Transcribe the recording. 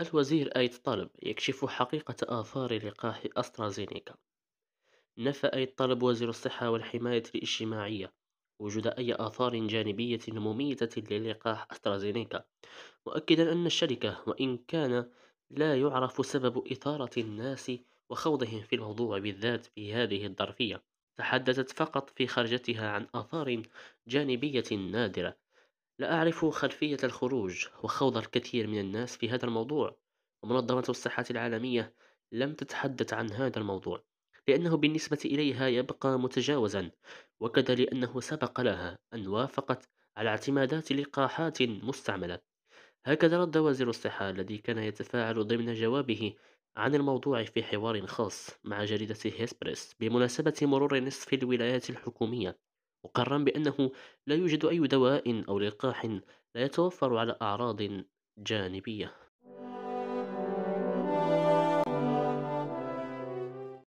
الوزير ايت طلب يكشف حقيقة آثار لقاح أسترازينيكا نفى ايت طلب وزير الصحة والحماية الاجتماعية وجود أي آثار جانبية مميتة للقاح أسترازينيكا مؤكدا أن الشركة وإن كان لا يعرف سبب إثارة الناس وخوضهم في الموضوع بالذات في هذه الظرفية تحدثت فقط في خرجتها عن آثار جانبية نادرة لا أعرف خلفية الخروج وخوض الكثير من الناس في هذا الموضوع ومنظمة الصحة العالمية لم تتحدث عن هذا الموضوع لأنه بالنسبة إليها يبقى متجاوزا وكذا لأنه سبق لها أن وافقت على اعتمادات لقاحات مستعملة هكذا رد وزير الصحة الذي كان يتفاعل ضمن جوابه عن الموضوع في حوار خاص مع جريدة هيسبريس بمناسبة مرور نصف الولايات الحكومية مقرا بأنه لا يوجد أي دواء أو لقاح لا يتوفر على أعراض جانبية